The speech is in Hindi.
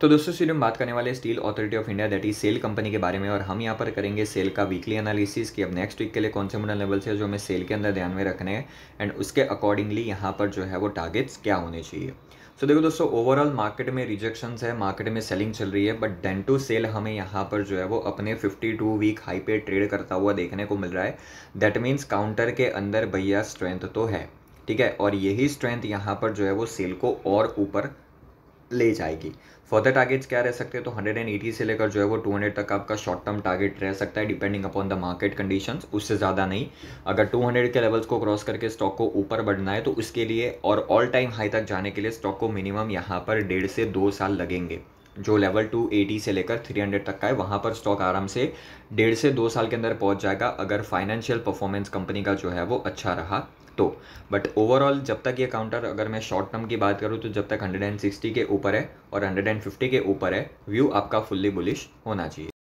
तो दोस्तों इसलिए हम बात करने वाले steel authority of India that is SAIL company के बारे में और हम यहाँ पर करेंगे सेल का वीकली एनालिसिस कि अब नेक्स्ट वीक के लिए कौन से मोडल लेवल्स है जो हमें सेल के अंदर ध्यान में रखने हैं एंड उसके अकॉर्डिंगली यहाँ पर जो है वो टारगेट्स क्या होने चाहिए सो so, देखो दोस्तों ओवरऑल मार्केट में रिजेक्शंस है मार्केट में सेलिंग चल रही है बट डेन टू सेल हमें यहाँ पर जो है वो अपने 52 वीक हाई पे ट्रेड करता हुआ देखने को मिल रहा है दैट मीन्स काउंटर के अंदर भैया स्ट्रेंथ तो है ठीक है और यही स्ट्रेंथ यहाँ पर जो है वो सेल को और ऊपर ले जाएगी फर्दर टारगेट्स क्या रह सकते हैं तो 180 से लेकर जो है वो 200 तक आपका शॉर्ट टर्म टारगेट रह सकता है depending upon the market conditions उससे ज़्यादा नहीं अगर 200 के लेवल्स को क्रॉस करके स्टॉक को ऊपर बढ़ना है तो उसके लिए और ऑल टाइम हाई तक जाने के लिए स्टॉक को मिनिमम यहाँ पर डेढ़ से दो साल लगेंगे जो लेवल 280 से लेकर 300 तक का है वहाँ पर स्टॉक आराम से डेढ़ से दो साल के अंदर पहुँच जाएगा अगर फाइनेंशियल परफॉर्मेंस कंपनी का जो है वो अच्छा रहा तो बट ओवरऑल जब तक ये काउंटर अगर मैं शॉर्ट टर्म की बात करूँ तो जब तक 160 के ऊपर है और 150 के ऊपर है व्यू आपका फुल्ली बुलिश होना चाहिए